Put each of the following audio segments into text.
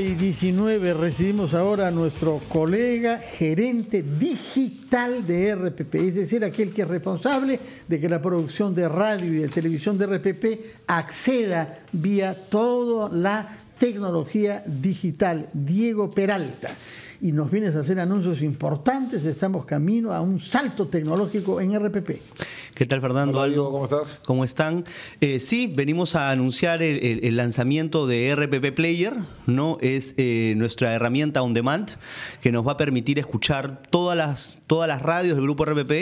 y 19 recibimos ahora a nuestro colega gerente digital de RPP, es decir, aquel que es responsable de que la producción de radio y de televisión de RPP acceda vía toda la tecnología digital, Diego Peralta. Y nos vienes a hacer anuncios importantes, estamos camino a un salto tecnológico en RPP. ¿Qué tal, Fernando? ¿cómo estás? ¿Cómo están? Eh, sí, venimos a anunciar el, lanzamiento de RPP Player, ¿no? Es eh, nuestra herramienta on demand que nos va a permitir escuchar todas las, todas las radios del grupo RPP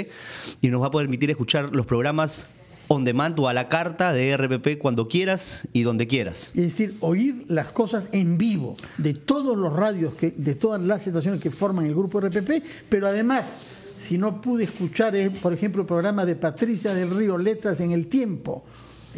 y nos va a permitir escuchar los programas on demand a la carta de RPP cuando quieras y donde quieras. Es decir, oír las cosas en vivo de todos los radios, que, de todas las estaciones que forman el grupo RPP, pero además, si no pude escuchar, por ejemplo, el programa de Patricia del Río Letras en el Tiempo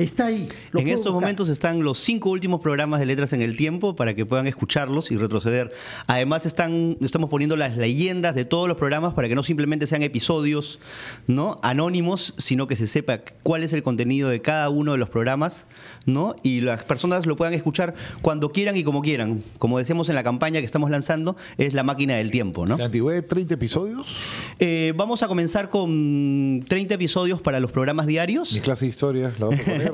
Está ahí. En estos momentos están los cinco últimos programas de Letras en el Tiempo para que puedan escucharlos y retroceder. Además, están, estamos poniendo las leyendas de todos los programas para que no simplemente sean episodios ¿no? anónimos, sino que se sepa cuál es el contenido de cada uno de los programas ¿no? y las personas lo puedan escuchar cuando quieran y como quieran. Como decimos en la campaña que estamos lanzando, es la máquina del tiempo. ¿no? ¿La antigüedad de 30 episodios? Eh, vamos a comenzar con 30 episodios para los programas diarios. Mi clase de historia, la vamos a poner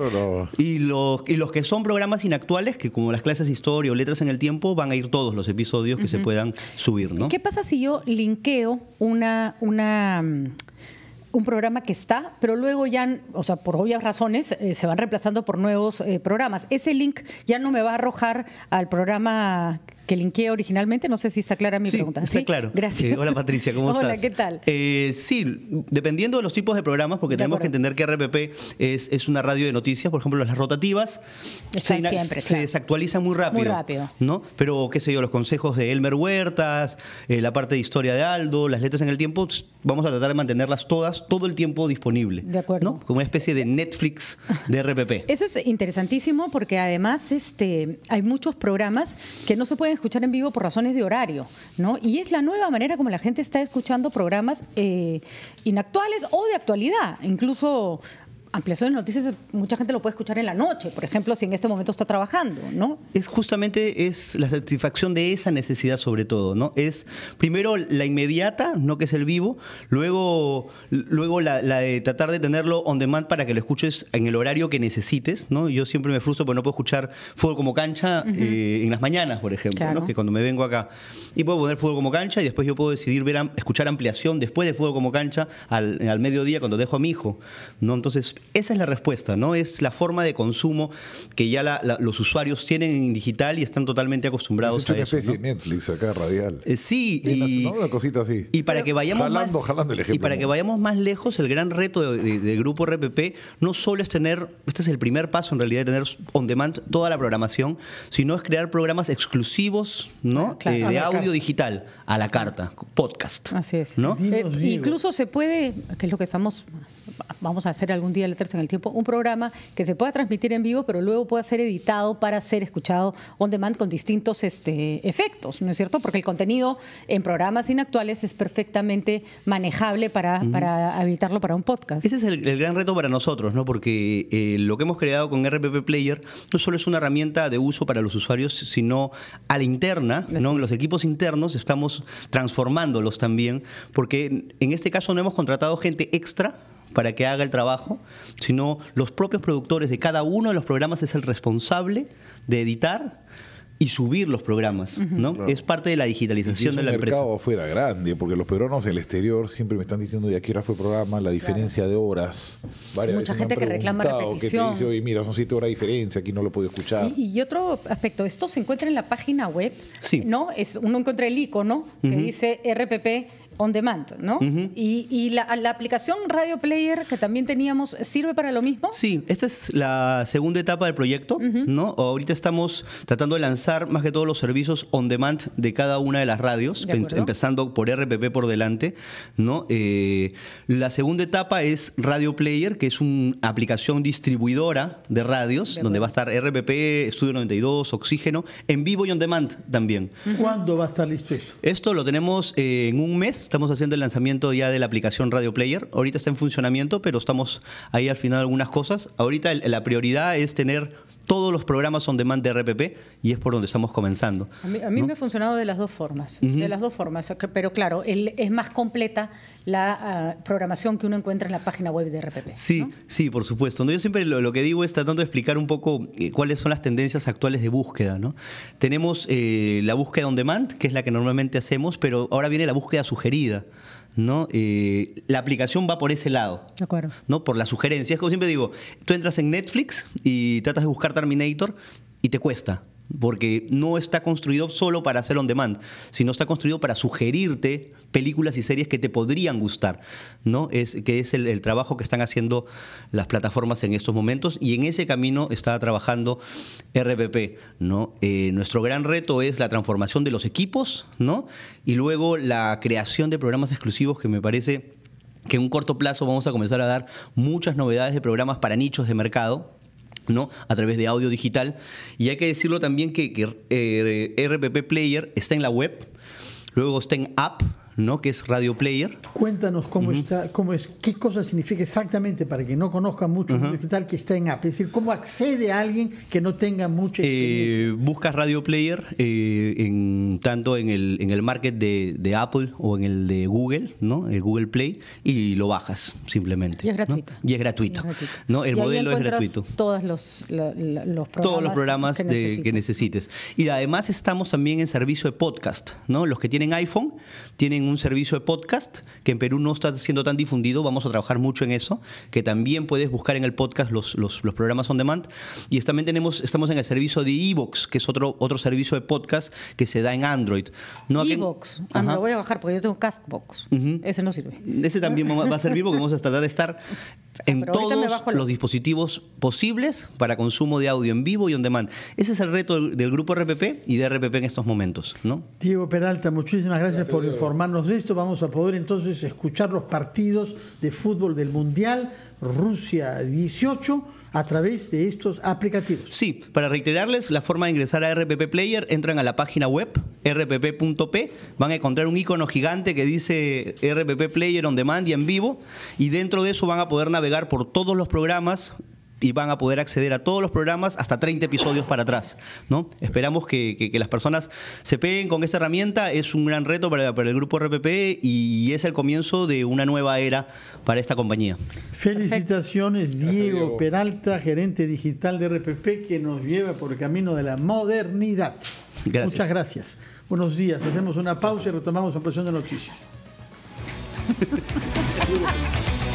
y, los, los que son programas inactuales, que como las clases de historia o letras en el tiempo, van a ir todos los episodios que se puedan subir, ¿no? ¿Qué pasa si yo linkeo una, una mm, un programa que está, pero luego ya, o sea, por obvias razones, eh, se van reemplazando por nuevos eh, programas. Ese link ya no me va a arrojar al programa que linqué originalmente. No sé si está clara mi pregunta. Está ¿Sí? claro. Gracias. Eh, hola Patricia, ¿cómo estás? Hola, ¿qué tal? Eh, sí, dependiendo de los tipos de programas, porque tenemos que entender que RPP es, es, una radio de noticias, por ejemplo, las rotativas se, desactualiza muy rápido. Muy rápido. ¿no? Pero, qué sé yo, los consejos de Elmer Huertas, eh, la parte de historia de Aldo, las letras en el tiempo, vamos a tratar de mantenerlas todas, todo el tiempo disponible. De acuerdo. Como una especie de Netflix de RPP. Eso es interesantísimo porque además este, hay muchos programas que no se pueden escuchar en vivo por razones de horario, ¿no? Y es la nueva manera como la gente está escuchando programas eh, inactuales o de actualidad. Incluso ampliación de noticias, mucha gente lo puede escuchar en la noche, por ejemplo, si en este momento está trabajando, ¿no? Es justamente es la satisfacción de esa necesidad sobre todo, ¿no? Es primero la inmediata, no que es el vivo, luego, luego la, de tratar de tenerlo on demand para que lo escuches en el horario que necesites, ¿no? Yo siempre me frustro porque no puedo escuchar Fuego como cancha eh, en las mañanas, por ejemplo, ¿no? Que cuando me vengo acá. Y puedo poner fútbol como cancha y después yo puedo decidir ver, escuchar ampliación después de fútbol como cancha al, mediodía cuando dejo a mi hijo, ¿no? Entonces esa es la respuesta, ¿no? Es la forma de consumo que ya los usuarios tienen en digital y están totalmente acostumbrados pues a eso. Netflix acá radial. Eh, sí, y, una cosita así. Y para que vayamos más y para que vayamos más lejos, el gran reto del grupo RPP no solo es tener, este es el primer paso en realidad de tener on demand toda la programación, sino es crear programas exclusivos, ¿no? Ah, eh, de audio digital a la carta, podcast. Así es. Eh, incluso se puede, que es lo que estamos vamos a hacer algún día letras en el Tiempo, un programa que se pueda transmitir en vivo, pero luego pueda ser editado para ser escuchado on demand con distintos este, efectos, ¿no es cierto? Porque el contenido en programas inactuales es perfectamente manejable para, para habilitarlo para un podcast. Ese es el, gran reto para nosotros, ¿no? Porque eh, lo que hemos creado con RPP Player no solo es una herramienta de uso para los usuarios, sino a la interna, ¿no? En los equipos internos estamos transformándolos también, porque en este caso no hemos contratado gente extra, para que haga el trabajo, sino los propios productores de cada uno de los programas es el responsable de editar y subir los programas, ¿no? Es parte de la digitalización de la empresa. El mercado fuera grande, porque los peruanos del exterior siempre me están diciendo, de aquí hora fue programa? La diferencia de horas. Mucha gente que reclama repetición. Que dice, oye, mira, son siete horas de diferencia, aquí no lo puedo escuchar. y otro aspecto, esto se encuentra en la página web, ¿no? Es, uno encuentra el icono que dice RPP on demand, ¿no? Y, la, aplicación Radio Player que también teníamos, ¿sirve para lo mismo? Sí, esta es la segunda etapa del proyecto, ¿no? Ahorita estamos tratando de lanzar más que todos los servicios on demand de cada una de las radios, em- empezando por RPP por delante, ¿no? Eh, la segunda etapa es Radio Player, que es una aplicación distribuidora de radios, donde va a estar RPP, Estudio 92, Oxígeno, en vivo y on demand también. ¿Cuándo va a estar listo esto? Esto lo tenemos eh, en un mes estamos haciendo el lanzamiento ya de la aplicación Radio Player. Ahorita está en funcionamiento, pero estamos ahí al final algunas cosas. Ahorita la prioridad es tener todos los programas on demand de RPP y es por donde estamos comenzando. A mí, me ha funcionado de las dos formas, de las dos formas, pero claro, es más completa la ah, programación que uno encuentra en la página web de RPP. Sí, sí, por supuesto. ¿no? Yo siempre lo, que digo es tratando de explicar un poco eh, cuáles son las tendencias actuales de búsqueda. ¿no? Tenemos eh, la búsqueda on demand, que es la que normalmente hacemos, pero ahora viene la búsqueda sugerida. ¿no? Eh, la aplicación va por ese lado. De acuerdo. ¿no? Por las sugerencias. Como siempre digo, tú entras en Netflix y tratas de buscar Terminator y te cuesta porque no está construido solo para hacer on demand, sino está construido para sugerirte películas y series que te podrían gustar, ¿no? Es, que es el, trabajo que están haciendo las plataformas en estos momentos y en ese camino está trabajando RPP, ¿no? Eh, nuestro gran reto es la transformación de los equipos, ¿no? Y luego la creación de programas exclusivos que me parece que en un corto plazo vamos a comenzar a dar muchas novedades de programas para nichos de mercado, ¿no? a través de audio digital. Y hay que decirlo también que, eh, RPP Player está en la web, luego está en app, ¿no? que es Radio Player. Cuéntanos cómo está, cómo es, qué cosa significa exactamente para que no conozcan mucho el digital que está en Apple. Es decir, cómo accede a alguien que no tenga mucha eh, experiencia. buscas Radio Player eh, en, tanto en el, en el market de, de, Apple o en el de Google, ¿no? El Google Play, y lo bajas simplemente. Y es gratuito. Y es gratuito. El modelo es gratuito. Todos los, programas, todos los programas que, que necesites. Y además estamos también en servicio de podcast, ¿no? Los que tienen iPhone tienen un servicio de podcast que en Perú no está siendo tan difundido. Vamos a trabajar mucho en eso, que también puedes buscar en el podcast los, los, programas on demand. Y también tenemos, estamos en el servicio de Evox, que es otro, otro servicio de podcast que se da en Android. No, Evox. Ah, lo voy a bajar porque yo tengo Castbox. Ese no sirve. Ese también va a servir porque vamos a tratar de estar en todos los dispositivos posibles para consumo de audio en vivo y on demand. Ese es el reto del, grupo RPP y de RPP en estos momentos. Diego Peralta, muchísimas gracias, por informarnos de esto. Vamos a poder entonces escuchar los partidos de fútbol del Mundial, Rusia 18 a través de estos aplicativos. Sí, para reiterarles, la forma de ingresar a RPP Player, entran a la página web rpp.p, van a encontrar un icono gigante que dice RPP Player on Demand y en vivo, y dentro de eso van a poder navegar por todos los programas y van a poder acceder a todos los programas hasta 30 episodios para atrás. ¿no? Esperamos que, las personas se peguen con esta herramienta. Es un gran reto para, el grupo RPP y es el comienzo de una nueva era para esta compañía. Felicitaciones, Diego, Peralta, gerente digital de RPP, que nos lleva por el camino de la modernidad. Muchas gracias. Buenos días. Hacemos una pausa y retomamos presión de noticias.